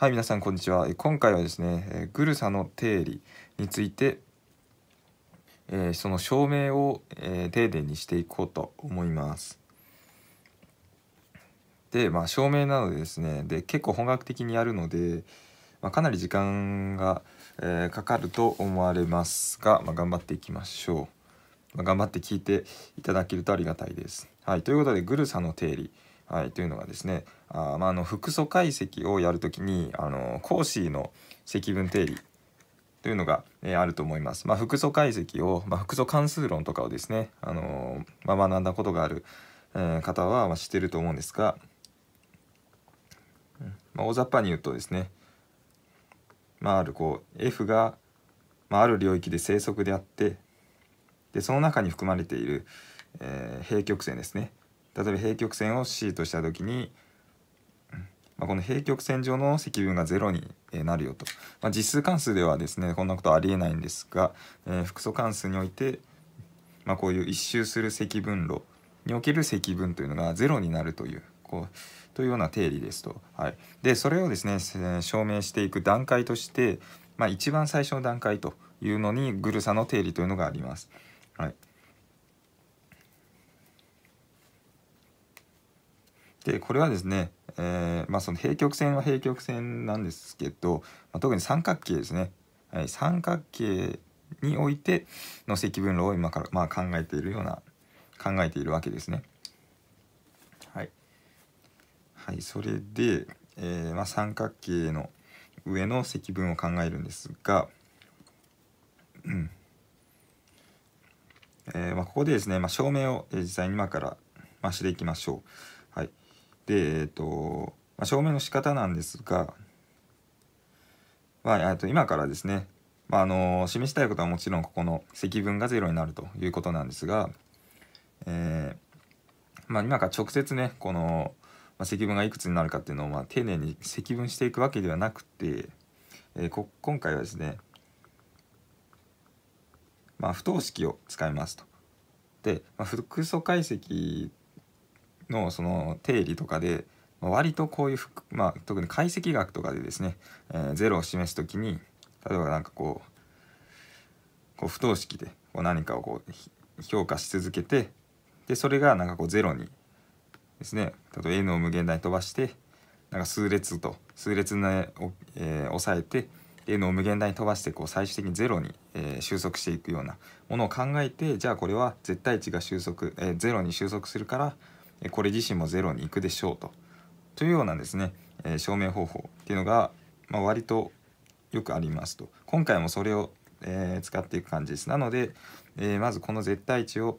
はい、皆さん、こんにちは。今回はですね、えグルサの定理について、えその証明を、え丁寧にしていこうと思います。で、まあ、証明なのでですね、で結構本格的にやるので、まあ、かなり時間が、えかかると思われますが、まあ、頑張っていきましょう。まあ、頑張って聞いていただけるとありがたいです。はい、ということで、グルサの定理。はい、というのがですねあ、まあ、あの複素解析をやるときにあのコーシーの積分定理というのが、えー、あると思います。まあ、複素解析を、まあ、複素関数論とかをですね、あのー、まあ、学んだことがある、えー、方は、まあ、知ってると思うんですが、まあ、大雑把に言うとですね、まあ、あるこう F が、まあ、ある領域で生息であってでその中に含まれている、えー、平曲線ですね例えば平曲線を C とした時に、まあ、この平曲線上の積分が0になるよと、まあ、実数関数ではですねこんなことはありえないんですが、えー、複素関数において、まあ、こういう一周する積分路における積分というのが0になるというこうというような定理ですと。はい、でそれをですね証明していく段階として、まあ、一番最初の段階というのにグルサの定理というのがあります。はいでこれはですね、えー、まあ、その平曲線は平曲線なんですけど、まあ、特に三角形ですね、はい、三角形においての積分論を今から、まあ、考えているような考えているわけですね。はい、はい、それで、えー、ま三角形の上の積分を考えるんですが、うんえー、まここでですね、ま証明を実際に今から、ましていきましょう。で、えーとまあ、証明の仕方なんですが、まあ、と今からですね、まあ、あの示したいことはもちろんここの積分が0になるということなんですが、えー、まあ、今から直接ねこの積分がいくつになるかっていうのをま丁寧に積分していくわけではなくて、えー、こ今回はですね、まあ、不等式を使いますと。で、まあ、複素解析のその定理とかで割とこういうまあ、特に解析学とかでですね、えー、0を示す時に例えば何かこうこう不等式でこう何かをこう評価し続けてでそれがなんかこう0にですね例えば n を無限大に飛ばしてなんか数列と数列を、えー、抑えて n を無限大に飛ばしてこう最終的に0に、えー、収束していくようなものを考えてじゃあこれは絶対値が収束、えー、0に収束するからこれ自身も0に行くでしょうと。というようなですね、え証明方法っていうのが、まあ、割とよくありますと。今回もそれを、え使っていく感じです。なので、えまずこの絶対値を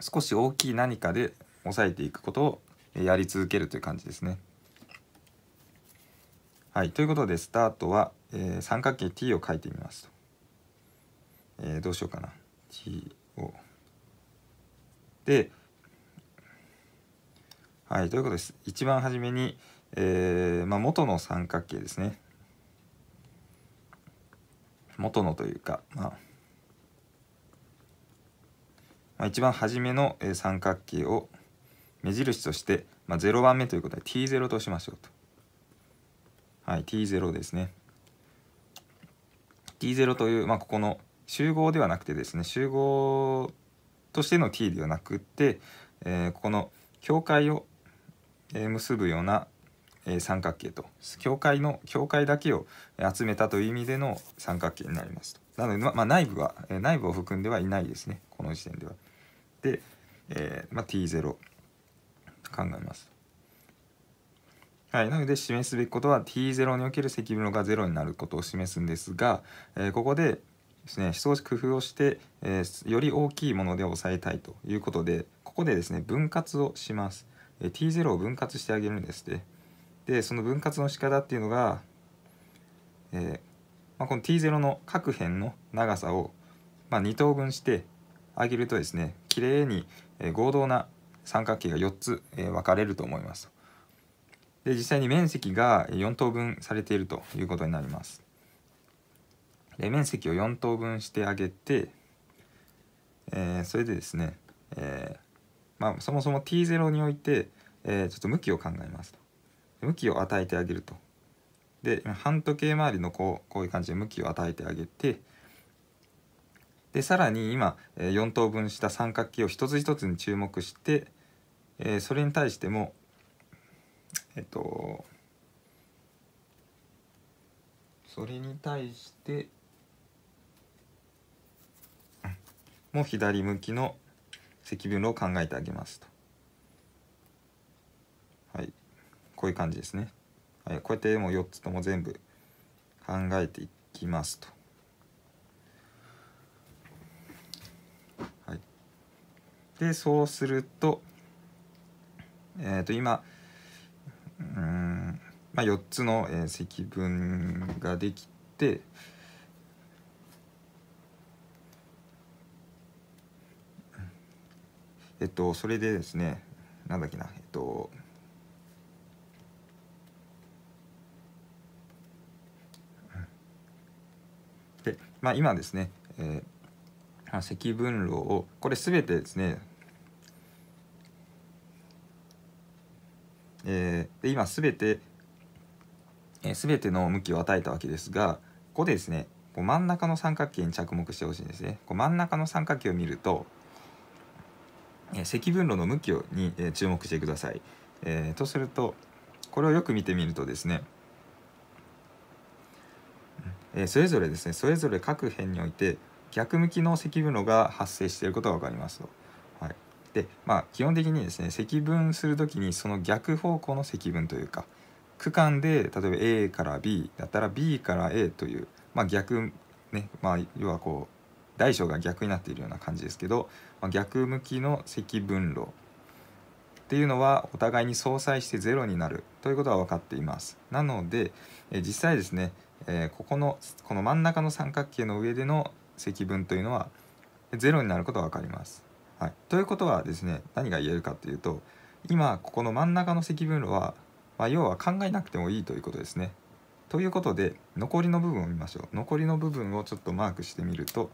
少し大きい何かで抑えていくことをやり続けるという感じですね。はい、ということでスタートは、えー、三角形 T を書いてみますと。えー、どうしようかな。T を。で、はい、ということです。一番初めに、えー、まあ、元の三角形ですね。元のというか、まあ、まあ、一番初めの、え三角形を目印として、まあ、0番目ということで T0 としましょうと。はい、T0 ですね。T0 という、まあ、ここの集合ではなくてですね、集合としての T ではなくって、えー、ここの境界をえー、結ぶような、えー、三角形と境界の境界だけを集めたという意味での三角形になりますとなので、まあ、内部は、えー、内部を含んではいないですねこの時点ではで、えーまあ、T0 考えますはい、なので示すべきことは T0 における積分が0になることを示すんですが、えー、ここでですね少し工夫をして、えー、より大きいもので抑えたいということでここでですね分割をします。t0 を分割してあげるんですてでその分割の仕方っていうのが、えー、まあ、この t0 の各辺の長さを、まあ、2等分してあげるとですねきれいに合同な三角形が4つ分かれると思います。で実際に面積が4等分されているということになります。で面積を4等分してあげて、えー、それでですね、えーまあ、そもそも t0 において、えー、ちょっと向きを考えますと。向きを与えてあげると。で半時計回りのこうこういう感じで向きを与えてあげてでさらに今4等分した三角形を一つ一つに注目して、えー、それに対してもえっとそれに対してもう左向きの積分論を考えてあげますと。はい、こういう感じですね。はい、こうやってもう4つとも全部考えていきますと。はい、でそうすると,、えー、と今うん、まあ、4つの積分ができて。えっと、それでですね、なんだっけな、えっと、で、まあ、今ですね、えー、積分炉を、これすべてですね、えー、で今すべて、えー、全ての向きを与えたわけですがここでですねこう真ん中の三角形に着目してほしいんですねこう真ん中の三角形を見ると積分炉の向きをに注目してください。えー、とするとこれをよく見てみるとですね、えそれぞれですねそれぞれ各辺において逆向きの積分炉が発生していることが分かりますと。はい、でまあ基本的にですね積分する時にその逆方向の積分というか区間で例えば A から B だったら B から A という、まあ、逆ね、まあ、要はこう大小が逆になっているような感じですけど、まあ、逆向きの積分炉っていうのはお互いに相殺して0になるということは分かっています。なので、え実際ですね、えここのこの真ん中の三角形の上での積分というのは0になることは分かります。はい、ということはですね何が言えるかというと今ここの真ん中の積分路は、まあ、要は考えなくてもいいということですね。ということで残りの部分を見ましょう。残りの部分をちょっとマークしてみると、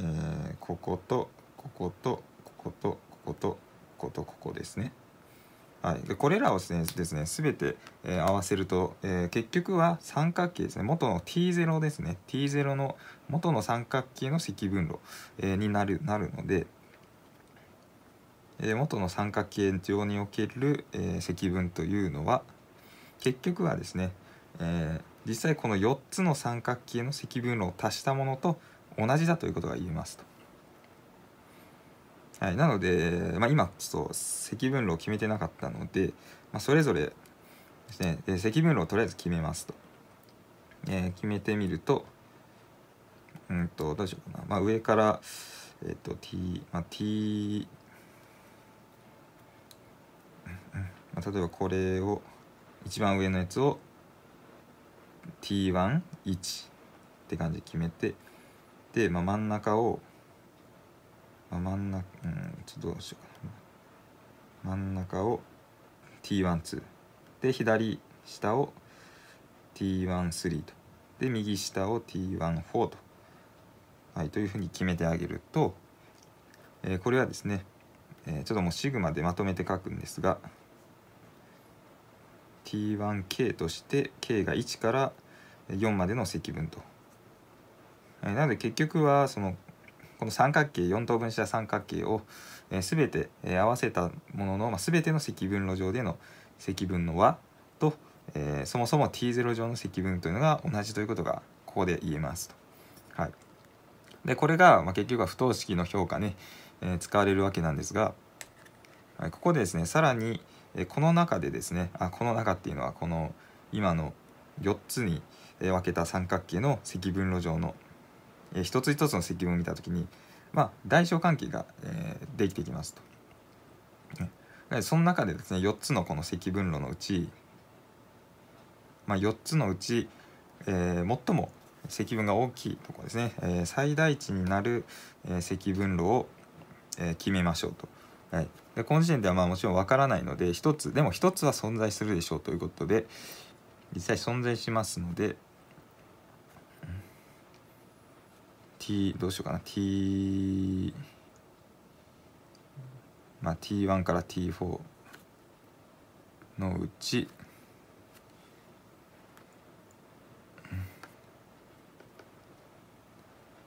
えー、こことこことこことこことこことここですね。はい、でこれらをですね全て、えー、合わせると、えー、結局は三角形ですね元の T0 ですね T0 の元の三角形の積分炉、えー、になるなるので、え元の三角形上における、え積分というのは結局はですね、え実際この4つの三角形の積分炉を足したものと同じだということが言えますと。はい、なので、まあ、今ちょっと積分論を決めてなかったので、まあ、それぞれですね、え積分論をとりあえず決めますと。えー、決めてみると、うんと、どうしようかな。まあ、上から、えっ、ー、と、t、まあ、t、まあ、例えばこれを、一番上のやつを t11 って感じで決めて、、まあ、真ん中を、まあ、真ん中うんちょっとどうしようかな真ん中を T12 で左下を T13 とで右下を T14 と,、はい、というふうに決めてあげると、えー、これはですね、えー、ちょっともうシグマでまとめて書くんですが T1K として K が1から4までの積分とえなので結局はそのこの三角形4等分した三角形を、え全て、え合わせたものの、まあ、全ての積分路上での積分の和と、えそもそも t0 上の積分というのが同じということがここで言えますと。はい、でこれが、まあ、結局は不等式の評価ね、え使われるわけなんですが、はい、ここでですねさらに、えこの中でですねあこの中っていうのはこの今の4つに分けた三角形の積分路上のえー、一つ一つの積分を見た時に、まあ、代償関係が、えー、できてきますと。その中でですね4つのこの積分路のうち、まあ、4つのうち、えー、最も積分が大きいところですね、えー、最大値になる、えー、積分路を、えー、決めましょうと。はい、でこの時点ではまあもちろんわからないので1つでも1つは存在するでしょうということで実際存在しますので、T どうしようかな T まあ T1 から T4 のうち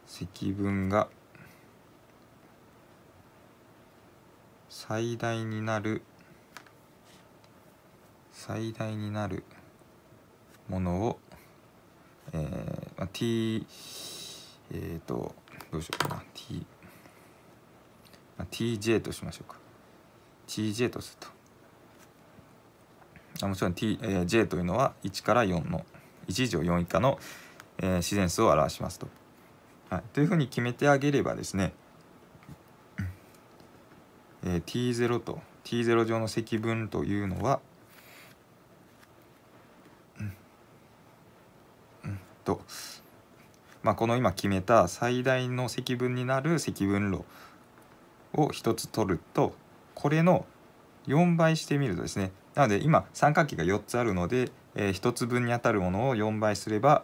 積分が最大になる最大になるものを、えー、T えっ、ー、とどうしようかな T、まあ、TJ としましょうか TJ とするとあもちろん T、えー、J というのは1から4の1以上4以下の、えー、自然数を表しますと、はい、というふうに決めてあげればですね、えー、T0 と T0 上の積分というのはうんうんと、まあ、この今決めた最大の積分になる積分炉を1つ取るとこれの4倍してみるとですねなので今三角形が4つあるので、えー、1つ分にあたるものを4倍すれば、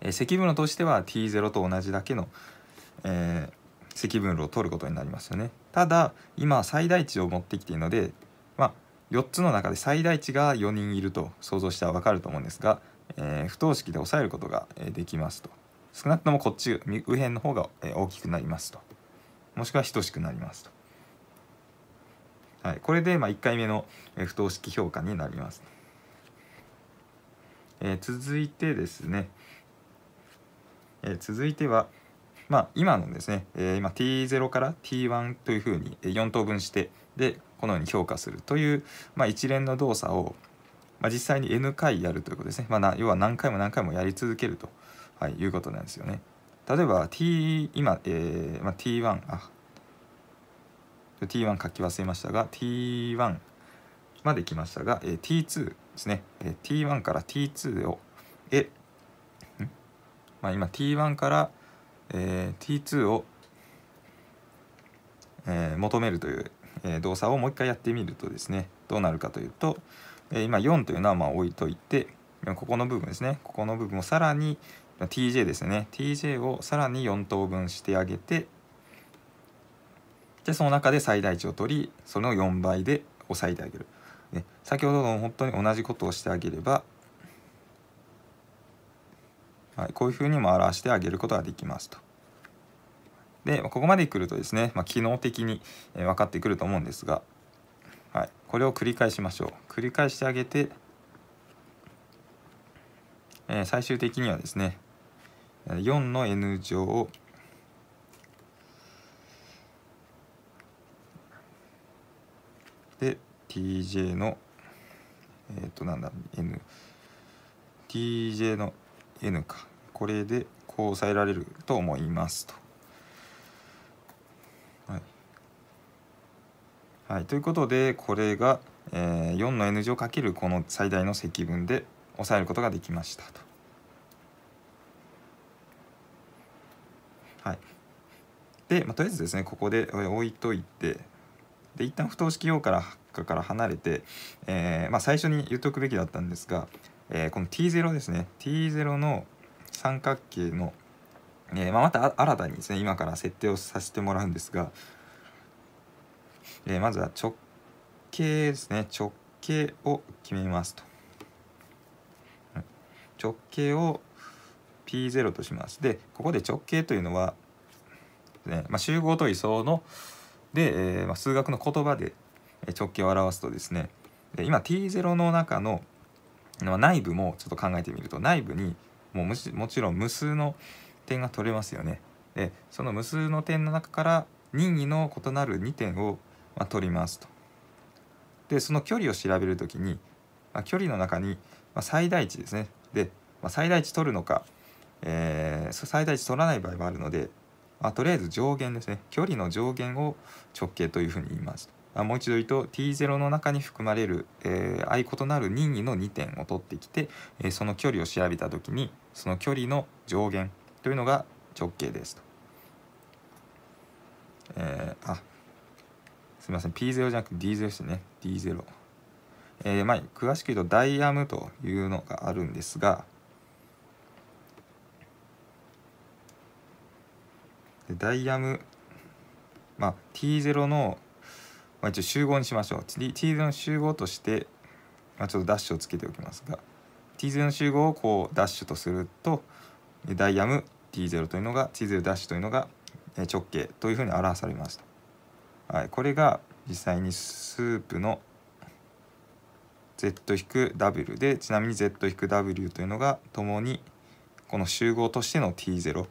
えー、積分炉としては t0 と同じだけの、えー、積分炉を取ることになりますよね。ただ今最大値を持ってきているので、まあ、4つの中で最大値が4人いると想像したら分かると思うんですがえー、不等式で抑えることができますと少なくともこっち右辺の方が大きくなりますともしくは等しくなりますと、はい、これでまあ1回目の不等式評価になります、えー、続いてですね、えー、続いてはまあ、今のですね、えー、今 T0 から T1 というふうに4等分してでこのように評価するという、まあ、一連の動作を、まあ、実際に N 回やるということですね、まあ、要は何回も何回もやり続けると、はい、いうことなんですよね例えば T 今、えーまあ、T1 あ T1 書き忘れましたが T1 まで来ましたが、えー、T2 ですね、えー、T1 から T2 をえまあ、今 T1 から、えー、T2 を、えー、求めるという、えー、動作をもう一回やってみるとですねどうなるかというと、で今4というのはまあ置いといてここの部分ですねここの部分をさらに TJ ですね TJ をさらに4等分してあげてでその中で最大値を取りそれを4倍で抑えてあげる、ね、先ほどの本当に同じことをしてあげれば、はい、こういうふうにも表してあげることができますとでここまでくるとですね、まあ、機能的に分かってくると思うんですがはい、これを繰り返しましょう繰り返してあげて、えー、最終的にはですね4の n 乗で tj のえっ、ー、となんだ n tj の n かこれでこう抑えられると思いますと。はい、ということでこれが、えー、4の n 乗かけるこの最大の積分で抑えることができましたと。はい、で、まあ、とりあえずですねここで置いといてで一旦不等式用からから離れて、えーまあ、最初に言っておくべきだったんですが、えー、この t0 ですね t0 の三角形の、えーまあ、また新たにですね今から設定をさせてもらうんですがえー、まずは直径ですね直径を決めますと直径を P0 としますでここで直径というのは、ねまあ、集合と位相ので、えー、まあ、数学の言葉で直径を表すとですねで今 T0 の中の内部もちょっと考えてみると内部にもうもちもちろん無数の点が取れますよねでその無数の点の中から任意の異なる2点をまあ、取りますと。でその距離を調べる時に、まあ、距離の中に、まあ、最大値ですねで、まあ、最大値取るのか、えー、最大値取らない場合もあるので、まあ、とりあえず上限ですね距離の上限を直径というふうに言いますあもう一度言うと T0 の中に含まれる、えー、相異なる任意の2点を取ってきて、えー、その距離を調べた時にその距離の上限というのが直径ですと。えー、あすみません P0 じゃなくて D0 ですね D0 えー、まあ詳しく言うとダイアムというのがあるんですがダイアム、まあ、T0 の、まあ、一応集合にしましょう T0 の集合として、まあ、ちょっとダッシュをつけておきますが T0 の集合をこうダッシュとするとダイアム T0 というのが T0 ダッシュというのが直径というふうに表されましたはい、これが実際にスープの Z-W でちなみに Z-W というのが共にこの集合としての T0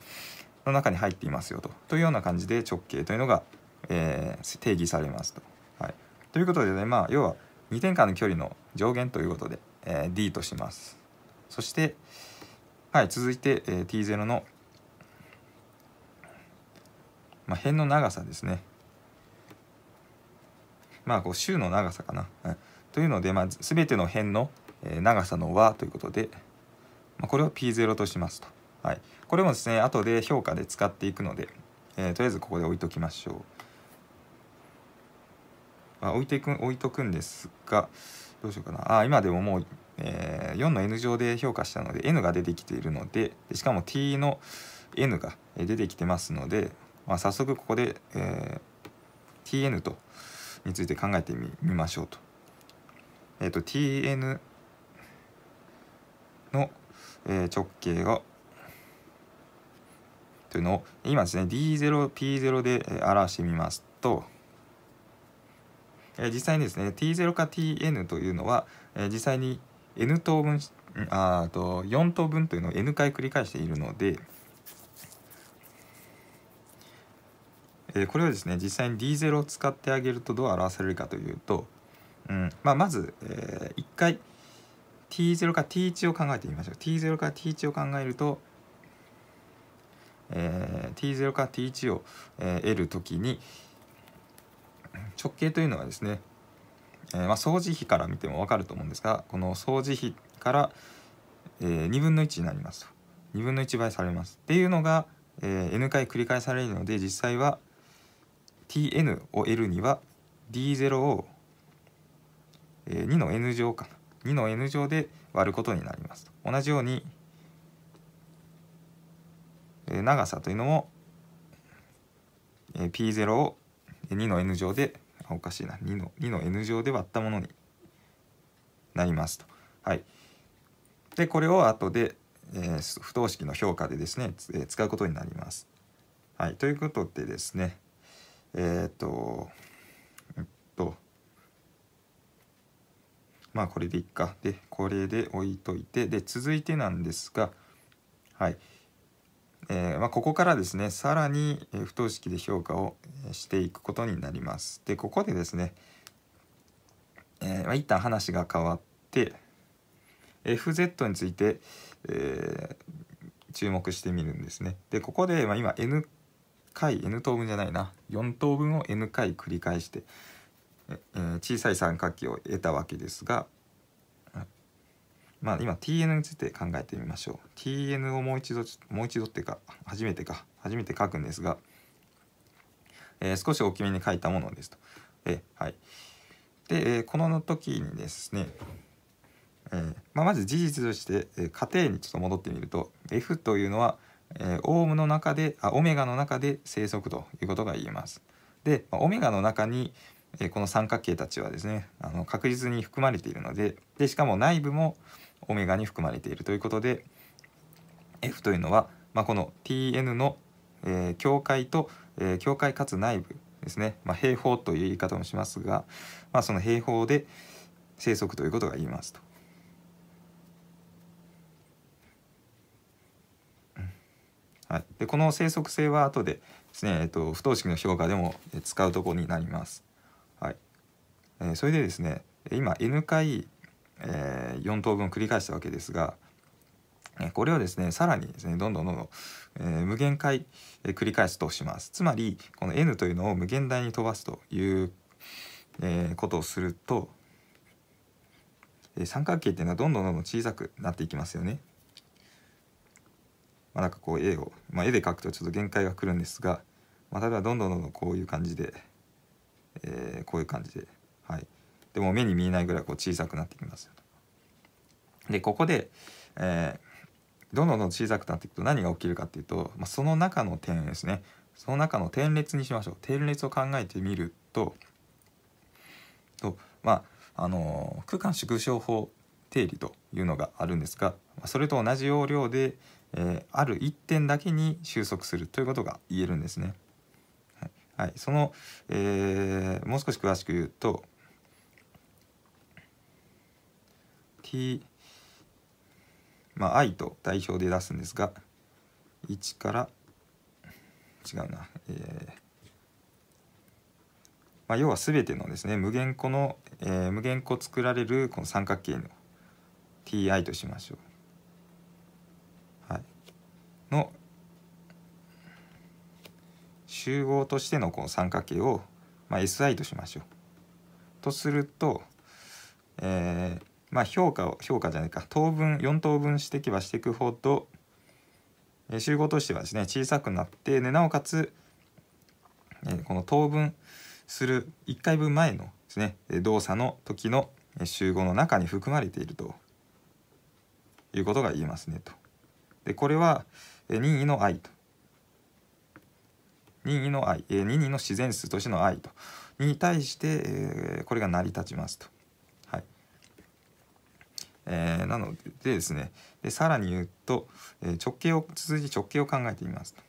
の中に入っていますよとというような感じで直径というのが、えー、定義されますと。はい、ということで、ね、まあ、要は2点間の距離の上限ということで、えー、D とします。そして、はい、続いて、えー、T0 の、まあ、辺の長さですね。まあ、こう週の長さかな、うん、というので、まあ、全ての辺の長さの和ということで、まあ、これを P0 としますと、はい、これもですね後で評価で使っていくので、えー、とりあえずここで置いときましょう、まあ、置いていく置いとくんですがどうしようかなあ今でももう、えー、4の n 乗で評価したので n が出てきているのでしかも t の n が出てきてますので、まあ、早速ここで、えー、tn とについて考えてみましょうと。えっ、ー、と TN の、えー、直径がというのを今ですね D0P0 で、え表してみますと、えー、実際にですね T0 か Tn というのは、えー、実際に N 等分あと4等分というのを N 回繰り返しているので、えー、これをですね実際に D0 を使ってあげるとどう表されるかというと、うんまあ、まず、えー、1回 T0 から T1 を考えてみましょう T0 から T1 を考えると、えー、T0 から T1 を、えー、得るときに直径というのはですね、えーまあ、総除比から見ても分かると思うんですがこの相除比から、えー、2分の1になりますと2分の1倍されますっていうのが、えー、N 回繰り返されるので実際は tn を l には d0 を、えー、2の n 乗かな2の n 乗で割ることになります同じように、えー、長さというのも、えー、p0 を2の n 乗でおかしいな2の ,2 の n 乗で割ったものになりますと。はい、でこれを後で、えー、不等式の評価でですね、えー、使うことになります。はい、ということでですねえー、っとえっとまあこれでいっかでこれで置いといてで続いてなんですがはいえー、まあ、ここからですねさらに不等式で評価をしていくことになりますでここでですね、えー、まあ、一旦話が変わって FZ について、えー、注目してみるんですねでここで、まあ、今 N 回 n 等分じゃないな4等分を n 回繰り返してえ、ー、小さい三角形を得たわけですがまあ今 tn について考えてみましょう tn をもう一度もう一度っていうか初めてか初めて書くんですが、えー、少し大きめに書いたものですと。えー、はい、で、えー、この時にですね、えーまあ、まず事実として、えー、仮定にちょっと戻ってみると f というのはえー、オウムの中であオメガの中で生息ということが言えます。で、オメガの中に、えー、この三角形たちはですねあの確実に含まれているのででしかも内部もオメガに含まれているということで F というのは、まあ、この TN の、えー、境界と、えー、境界かつ内部ですね、まあ、平方という言い方もしますが、まあ、その平方で生息ということが言いますと。はい、でこの生息性は後でですね、えっと、不等式の評価でも使うところになります。はいえー、それでですね今 n 回、えー、4等分繰り返したわけですが、えこれをですねさらにですねどんどんどんどん、えー、無限回、え繰り返すとします。つまりこの n というのを無限大に飛ばすという、えことをすると、え三角形っていうのはどんどんどんどん小さくなっていきますよね。まあ、なんかこう絵を、まあ、絵で描くとちょっと限界が来るんですが、まあ、例えばどんどんどんどんこういう感じで、えー、こういう感じではいでも目に見えないぐらいこう小さくなってきますでここで、えー、どんどんどん小さくなっていくと何が起きるかっていうと、まあ、その中の点ですねその中の点列にしましょう点列を考えてみるととまああのー、空間縮小法定理というのがあるんですがそれと同じ要領で、えー、ある一点だけに収束するということが言えるんですね。はい、その、えー、もう少し詳しく言うと T、まあ、I と代表で出すんですが1から違うな、えーまあ、要は全てのですね無限個の、えー、無限個作られるこの三角形の Ti としましょう。の集合としてのこの三角形を、まあ、SI としましょう。とすると、えー、まあ、評価を評価じゃないか等分4等分していけばしていくほど、えー、集合としてはですね小さくなって、ね、なおかつ、えー、この等分する1回分前のですね動作の時の集合の中に含まれているということが言えますねと。でこれは、任意の愛と任意の愛、え任意の自然数としての愛とに対して、えこれが成り立ちますと。はいえー、なのでですねでさらに言うと、え直径を通じ直径を考えてみますと。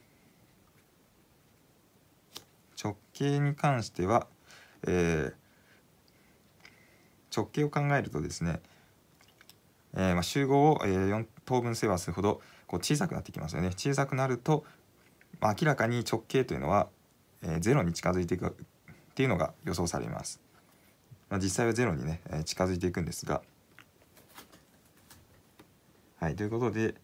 直径に関しては、えー、直径を考えるとですね、えーまあ、集合を、えー、4等分世話するほど、こう小さくなってきますよね小さくなると、まあ、明らかに直径というのは、えー、0に近づいていくっていうのが予想されます、まあ、実際は0にね、えー、近づいていくんですがはいということで、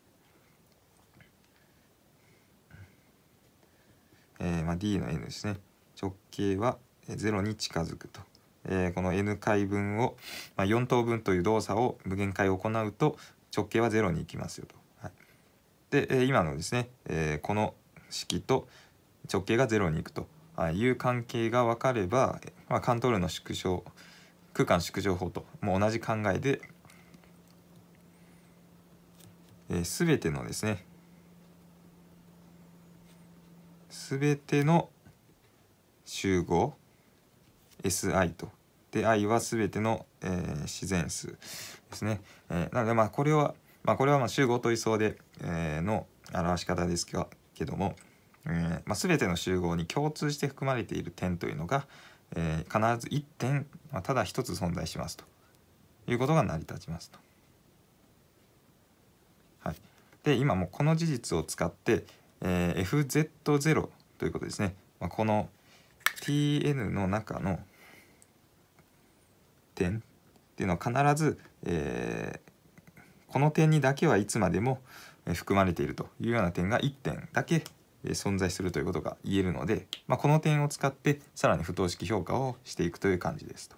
えーまあ、D の n ですね直径は0に近づくと。えー、この n 回分を、まあ、4等分という動作を無限回行うと直径は0に行きますよと。で今のですね、えこの式と直径が0に行くという関係が分かれば、まあ、カントールの縮小空間縮小法ともう同じ考えで、え全てのですね全ての集合 SI とで i は全ての、えー、自然数ですね、えー、なのでまあこれはまあ、これはま集合と位相で、えー、の表し方ですけども、えー、まあ、全ての集合に共通して含まれている点というのが、えー、必ず1点、まあ、ただ1つ存在しますということが成り立ちますと。はい、で今もこの事実を使って、えー、FZ0 ということですね、まあ、この Tn の中の点っていうのは必ず、えー、この点にだけはいつまでも含まれているというような点が1点だけ存在するということが言えるので、まあ、この点を使ってさらに不等式評価をしていくという感じですと。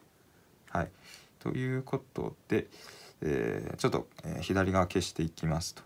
はい、ということで、えー、ちょっと左側消していきますと。